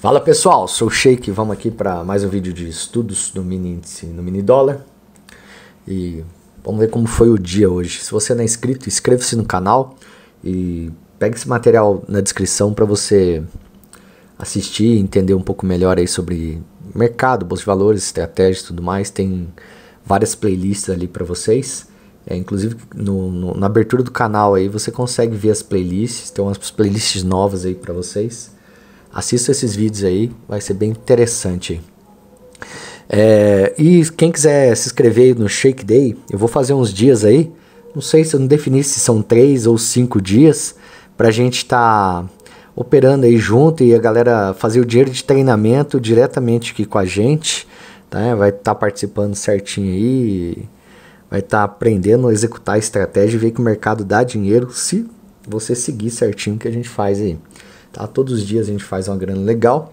Fala pessoal, sou o Sheik, vamos aqui para mais um vídeo de estudos do mini índice no mini dólar e vamos ver como foi o dia hoje. Se você não é inscrito, inscreva-se no canal e pegue esse material na descrição para você assistir, entender um pouco melhor aí sobre mercado, bolsa de valores, estratégias, tudo mais. Tem várias playlists ali para vocês. É, inclusive no, no, na abertura do canal aí você consegue ver as playlists, tem umas playlists novas aí para vocês. Assista esses vídeos aí, vai ser bem interessante. É, e quem quiser se inscrever no Shake Day, eu vou fazer uns dias aí. Não sei se eu não defini se são três ou cinco dias para a gente estar tá operando aí junto e a galera fazer o dinheiro de treinamento diretamente aqui com a gente. Tá? Vai estar tá participando certinho aí, vai estar tá aprendendo a executar a estratégia e ver que o mercado dá dinheiro se você seguir certinho o que a gente faz aí tá? Todos os dias a gente faz uma grana legal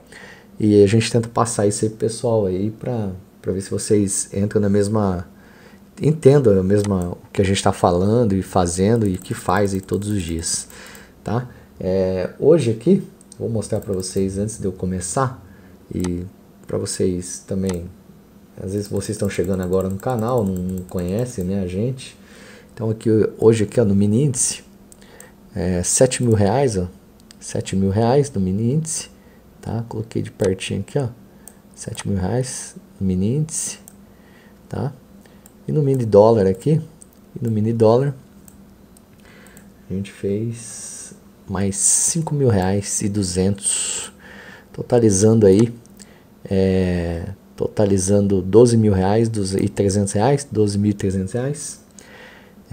e a gente tenta passar isso aí pro pessoal aí para para ver se vocês entram na mesma entendam a mesma o que a gente está falando e fazendo e o que faz aí todos os dias, tá? É, hoje aqui vou mostrar para vocês antes de eu começar e para vocês também às vezes vocês estão chegando agora no canal, não conhecem né, a gente. Então aqui hoje aqui ó, no mini índice, é, 7 mil reais, ó, 7 mil reais do mini índice, tá? Coloquei de pertinho aqui, ó, 7 mil reais no mini índice, tá? E no mini dólar aqui, e no mini dólar, a gente fez mais 5 mil reais e 200, totalizando aí, é, totalizando 12 mil reais e 300 reais, 12 mil e 300 reais.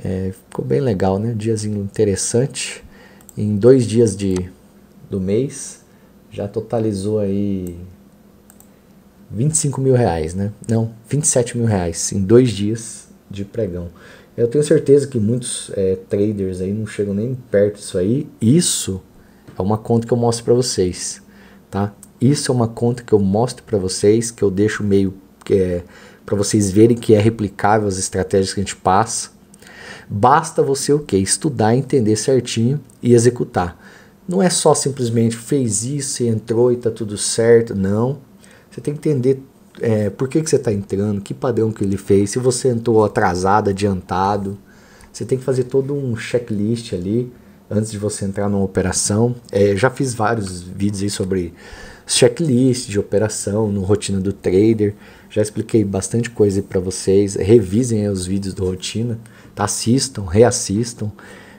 É, ficou bem legal, né? Diazinho interessante. Em dois dias de do mês já totalizou aí 25 mil reais, né? Não, 27 mil reais em dois dias de pregão. Eu tenho certeza que muitos é, traders aí não chegam nem perto disso aí. Isso é uma conta que eu mostro para vocês, tá? Isso é uma conta que eu mostro para vocês, que eu deixo meio é, para vocês verem que é replicável as estratégias que a gente passa. Basta você o que estudar, entender certinho e executar. Não é só simplesmente fez isso e entrou e está tudo certo. Não. Você tem que entender é, por que, que você está entrando, que padrão que ele fez, se você entrou atrasado, adiantado. Você tem que fazer todo um checklist ali antes de você entrar numa operação. É, já fiz vários vídeos aí sobre checklist de operação, no rotina do trader. Já expliquei bastante coisa para vocês. Revisem os vídeos do rotina, tá? assistam, reassistam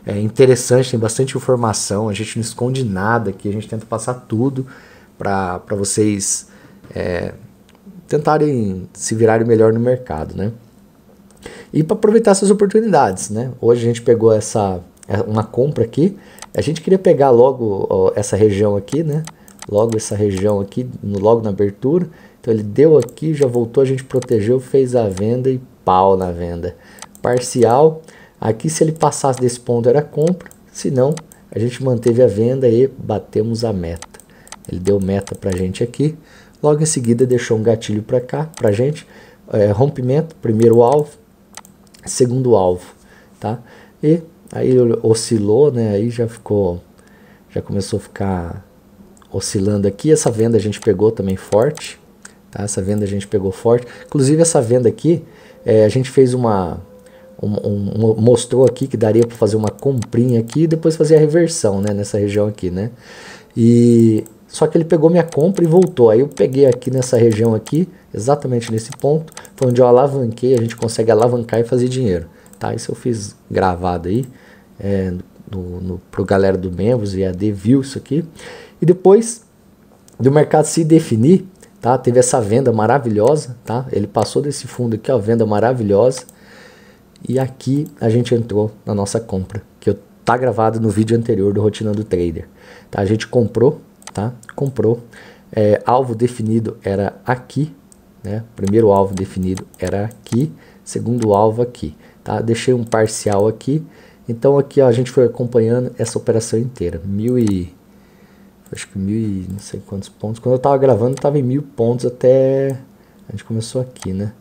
é interessante, tem bastante informação, a gente não esconde nada aqui, a gente tenta passar tudo para vocês é, tentarem se virarem melhor no mercado, né? E para aproveitar essas oportunidades, né? Hoje a gente pegou essa é, uma compra aqui, a gente queria pegar logo ó, essa região aqui, né? Logo essa região aqui, no, logo na abertura. Então ele deu aqui, já voltou, a gente protegeu, fez a venda e pau na venda. Parcial, Aqui, se ele passasse desse ponto, era compra, se não, a gente manteve a venda e batemos a meta. Ele deu meta para a gente aqui, logo em seguida deixou um gatilho para cá, para a gente, é, rompimento, primeiro alvo, segundo alvo, tá? E aí oscilou, né? Aí já ficou, já começou a ficar oscilando aqui. Essa venda a gente pegou também forte, tá? Essa venda a gente pegou forte. Inclusive essa venda aqui, é, a gente fez uma um, um, mostrou aqui que daria para fazer uma comprinha aqui e depois fazer a reversão né, nessa região aqui, né? E só que ele pegou minha compra e voltou. Aí eu peguei aqui nessa região aqui, exatamente nesse ponto, foi onde eu alavanquei, a gente consegue alavancar e fazer dinheiro, tá? Isso eu fiz gravado aí é, no, no, pro galera do Membros e D viu isso aqui. E depois do mercado se definir, tá? Teve essa venda maravilhosa, tá? Ele passou desse fundo aqui, ó, venda maravilhosa e aqui a gente entrou na nossa compra, que está gravado no vídeo anterior do Rotina do Trader. Tá? A gente comprou, tá? Comprou. É, alvo definido era aqui, né? Primeiro alvo definido era aqui, segundo alvo aqui, tá? Deixei um parcial aqui. Então aqui ó, a gente foi acompanhando essa operação inteira, mil e acho que mil e não sei quantos pontos. Quando eu tava gravando, tava em mil pontos até a gente começou aqui, né?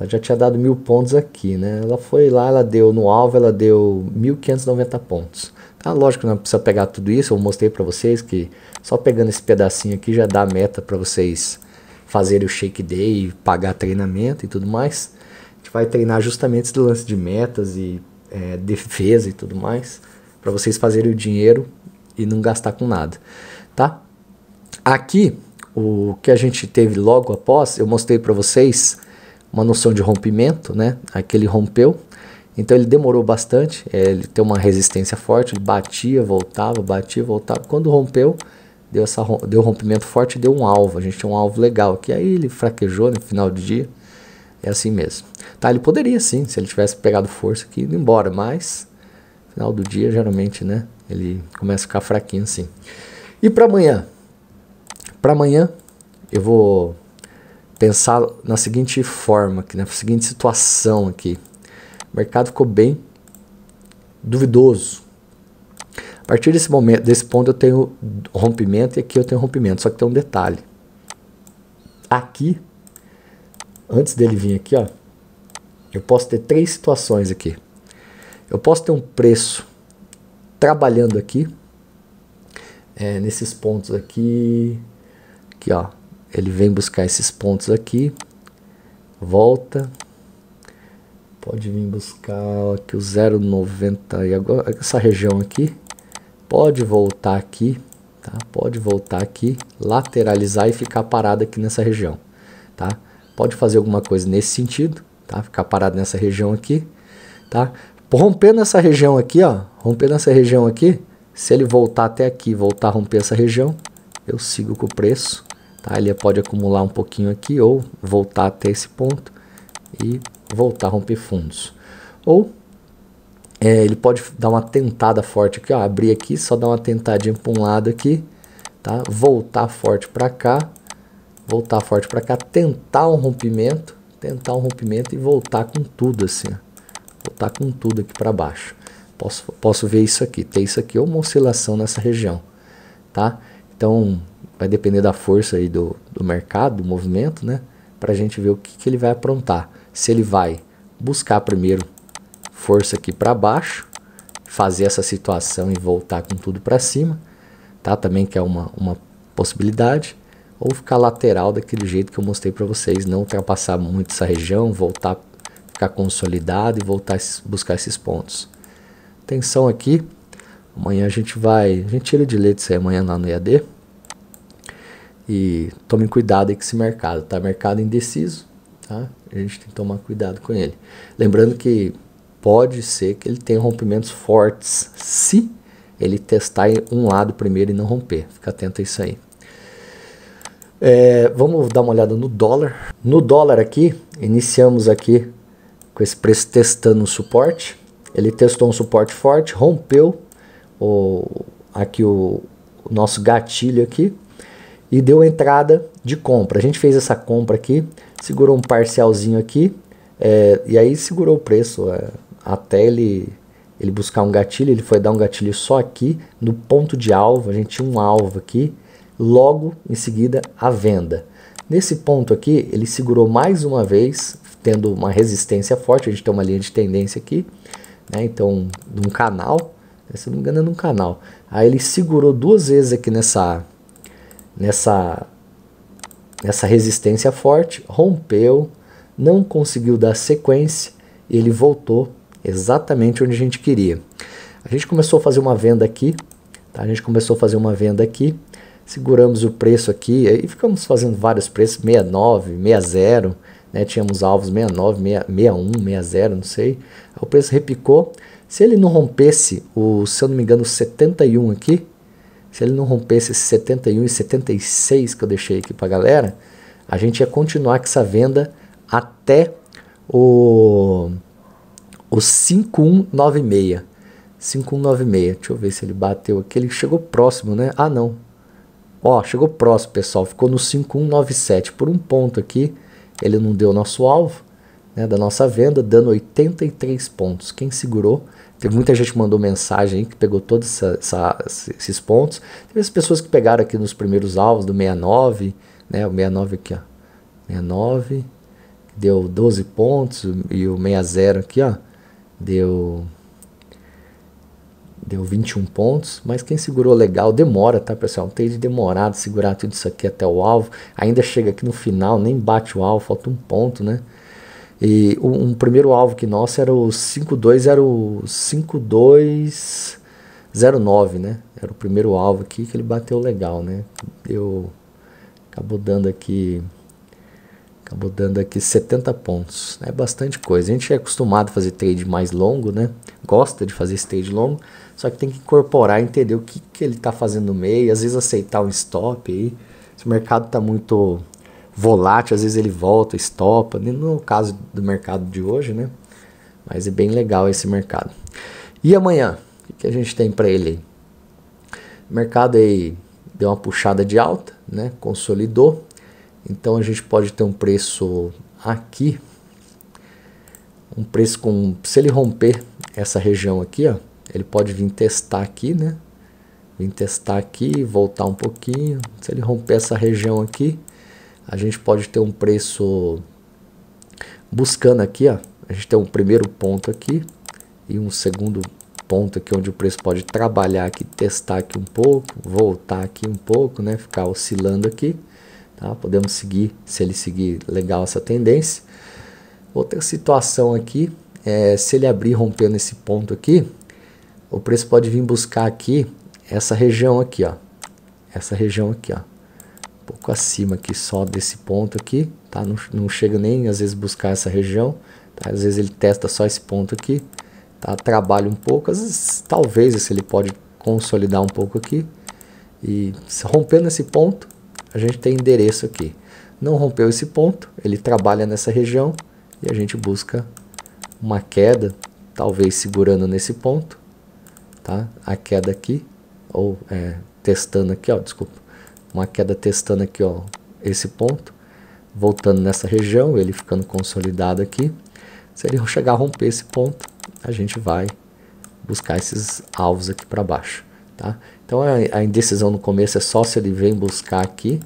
Ela já tinha dado mil pontos aqui, né? Ela foi lá, ela deu no alvo, ela deu 1.590 pontos. Tá, lógico, não precisa pegar tudo isso, eu mostrei para vocês que só pegando esse pedacinho aqui já dá a meta para vocês fazerem o shake day, pagar treinamento e tudo mais. A gente vai treinar justamente esse lance de metas e é, defesa e tudo mais, para vocês fazerem o dinheiro e não gastar com nada, tá? Aqui, o que a gente teve logo após, eu mostrei para vocês uma noção de rompimento, né? Aquele rompeu. Então ele demorou bastante, é, ele tem uma resistência forte, ele batia, voltava, batia, voltava. Quando rompeu, deu, essa, deu um rompimento forte e deu um alvo. A gente tinha um alvo legal aqui. Aí ele fraquejou no final do dia. É assim mesmo. Tá, ele poderia sim, se ele tivesse pegado força aqui, indo embora, mas no final do dia, geralmente, né? Ele começa a ficar fraquinho assim. E para amanhã? Para amanhã eu vou pensar na seguinte forma, aqui, na seguinte situação aqui. O mercado ficou bem duvidoso. A partir desse momento, desse ponto eu tenho rompimento e aqui eu tenho rompimento, só que tem um detalhe. Aqui antes dele vir aqui, ó, eu posso ter três situações aqui. Eu posso ter um preço trabalhando aqui, é, nesses pontos aqui, aqui ó, ele vem buscar esses pontos aqui, volta, pode vir buscar aqui o 0,90 e agora essa região aqui, pode voltar aqui, tá? Pode voltar aqui, lateralizar e ficar parado aqui nessa região, tá? Pode fazer alguma coisa nesse sentido, tá? Ficar parado nessa região aqui, tá? Rompendo essa região aqui, ó, rompendo essa região aqui, se ele voltar até aqui, voltar a romper essa região, eu sigo com o preço, Tá? Ele pode acumular um pouquinho aqui ou voltar até esse ponto e voltar a romper fundos. Ou é, ele pode dar uma tentada forte aqui, ó, abrir aqui, só dar uma tentadinha para um lado aqui, tá? voltar forte para cá, voltar forte para cá, tentar um rompimento, tentar um rompimento e voltar com tudo assim, ó. voltar com tudo aqui para baixo. Posso, posso ver isso aqui, ter isso aqui, ou uma oscilação nessa região, tá? Então, vai depender da força aí do, do mercado, do movimento, né? Para a gente ver o que, que ele vai aprontar. Se ele vai buscar primeiro força aqui para baixo, fazer essa situação e voltar com tudo para cima, tá? Também que é uma, uma possibilidade. Ou ficar lateral daquele jeito que eu mostrei para vocês, não ultrapassar muito essa região, voltar, ficar consolidado e voltar a buscar esses pontos. Atenção aqui, amanhã a gente vai, a gente tira de leite isso aí amanhã lá no EAD. E tome cuidado aí com esse mercado, tá? Mercado indeciso, tá? A gente tem que tomar cuidado com ele. Lembrando que pode ser que ele tenha rompimentos fortes se ele testar um lado primeiro e não romper. Fica atento a isso aí. É, vamos dar uma olhada no dólar. No dólar aqui, iniciamos aqui com esse preço testando um suporte. Ele testou um suporte forte, rompeu o, aqui o, o nosso gatilho aqui, e deu entrada de compra. A gente fez essa compra aqui, segurou um parcialzinho aqui é, e aí segurou o preço é, até ele, ele buscar um gatilho. Ele foi dar um gatilho só aqui no ponto de alvo. A gente tinha um alvo aqui, logo em seguida a venda. Nesse ponto aqui, ele segurou mais uma vez, tendo uma resistência forte. A gente tem uma linha de tendência aqui, né? então, de um canal. Né, se não me engano, é num canal. Aí ele segurou duas vezes aqui nessa nessa, nessa resistência forte, rompeu, não conseguiu dar sequência e ele voltou exatamente onde a gente queria. A gente começou a fazer uma venda aqui, tá? a gente começou a fazer uma venda aqui, seguramos o preço aqui e ficamos fazendo vários preços, 69, 60, né? tínhamos alvos 69, 61, 60, não sei. O preço repicou. Se ele não rompesse o, se eu não me engano, 71 aqui, se ele não rompesse esses 71 e 76 que eu deixei aqui para a galera, a gente ia continuar com essa venda até o, o 5196. 5196. Deixa eu ver se ele bateu aqui. Ele chegou próximo, né? Ah, não. Ó, chegou próximo, pessoal. Ficou no 5197 por um ponto aqui. Ele não deu nosso alvo né, da nossa venda, dando 83 pontos. Quem segurou? Teve muita gente que mandou mensagem aí, que pegou todos essa, essa, esses pontos. Teve as pessoas que pegaram aqui nos primeiros alvos, do 69, né? O 69 aqui, ó. 69, deu 12 pontos. E o 60 aqui, ó, deu. Deu 21 pontos, mas quem segurou legal demora, tá pessoal? Tem de demorado segurar tudo isso aqui até o alvo. Ainda chega aqui no final, nem bate o alvo, falta um ponto, né? E um, um primeiro alvo que nosso era o 5209, né? Era o primeiro alvo aqui que ele bateu legal, né? eu acabou dando aqui acabou dando aqui 70 pontos. É bastante coisa. A gente é acostumado a fazer trade mais longo, né? Gosta de fazer esse trade longo, só que tem que incorporar, entender o que, que ele está fazendo no meio, às vezes aceitar um stop aí. Se o mercado está muito volátil, às vezes ele volta, estopa, no né? é caso do mercado de hoje, né? Mas é bem legal esse mercado. E amanhã, o que a gente tem para ele? O mercado aí deu uma puxada de alta, né? Consolidou. Então a gente pode ter um preço aqui, um preço com, se ele romper essa região aqui, ó, ele pode vir testar aqui, né? Vim testar aqui, voltar um pouquinho. Se ele romper essa região aqui, a gente pode ter um preço buscando aqui, ó, a gente tem um primeiro ponto aqui e um segundo ponto aqui onde o preço pode trabalhar aqui, testar aqui um pouco, voltar aqui um pouco, né, ficar oscilando aqui, tá? Podemos seguir, se ele seguir legal essa tendência. Outra situação aqui é se ele abrir rompendo esse ponto aqui, o preço pode vir buscar aqui essa região aqui, ó. Essa região aqui, ó pouco acima aqui só desse ponto aqui, tá? Não, não chega nem às vezes buscar essa região, tá? Às vezes ele testa só esse ponto aqui, tá? Trabalha um pouco, às vezes, talvez esse ele pode consolidar um pouco aqui e rompendo esse ponto, a gente tem endereço aqui. Não rompeu esse ponto, ele trabalha nessa região e a gente busca uma queda, talvez segurando nesse ponto, tá? A queda aqui ou é, testando aqui, ó, desculpa uma queda testando aqui ó, esse ponto, voltando nessa região, ele ficando consolidado aqui. Se ele chegar a romper esse ponto, a gente vai buscar esses alvos aqui para baixo. Tá? Então a, indecisão no começo é só se ele vem buscar aqui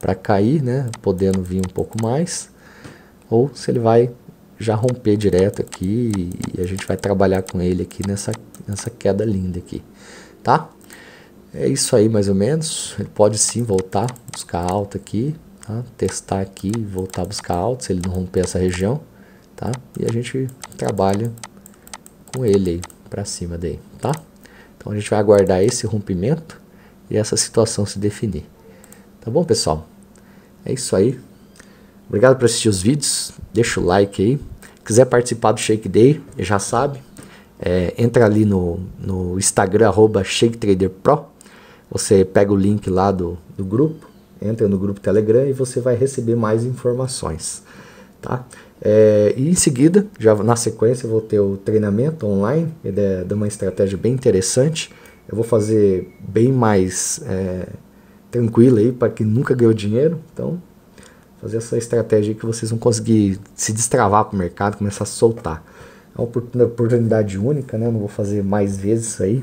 para cair, né? podendo vir um pouco mais, ou se ele vai já romper direto aqui e a gente vai trabalhar com ele aqui nessa, nessa queda linda aqui, tá? É isso aí, mais ou menos. Ele pode sim voltar, buscar alta aqui, tá? testar aqui e voltar a buscar alta, se ele não romper essa região, tá? E a gente trabalha com ele aí, para cima daí, tá? Então a gente vai aguardar esse rompimento e essa situação se definir. Tá bom, pessoal? É isso aí. Obrigado por assistir os vídeos. Deixa o like aí. quiser participar do Shake Day, já sabe. É, entra ali no, no Instagram, arroba ShakeTraderPro você pega o link lá do, do grupo, entra no grupo Telegram e você vai receber mais informações. Tá? É, e em seguida, já na sequência, vou ter o treinamento online. Ele é de uma estratégia bem interessante. Eu vou fazer bem mais é, tranquilo aí para quem nunca ganhou dinheiro. Então, fazer essa estratégia aí que vocês vão conseguir se destravar para o mercado, começar a soltar. É uma oportunidade única, né? Eu não vou fazer mais vezes isso aí.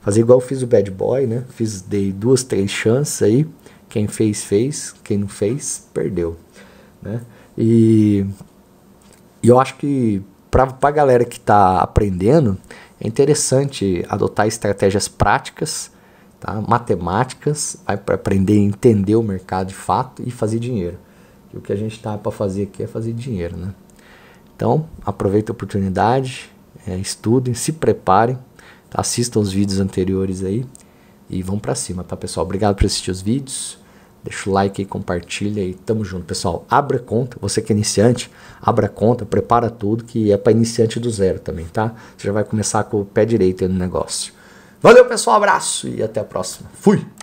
Fazer igual eu fiz o Bad Boy, né? Fiz, dei duas, três chances aí. Quem fez, fez. Quem não fez, perdeu. Né? E, e eu acho que para a galera que está aprendendo, é interessante adotar estratégias práticas, tá? matemáticas, para aprender a entender o mercado de fato e fazer dinheiro. E o que a gente está para fazer aqui é fazer dinheiro. Né? Então, aproveita a oportunidade, é, estudem, se preparem Assista os vídeos anteriores aí e vamos para cima, tá, pessoal? Obrigado por assistir os vídeos. Deixa o like e compartilha e tamo junto, pessoal. Abra conta, você que é iniciante, abra conta, prepara tudo que é para iniciante do zero também, tá? Você já vai começar com o pé direito aí no negócio. Valeu, pessoal, abraço e até a próxima. Fui.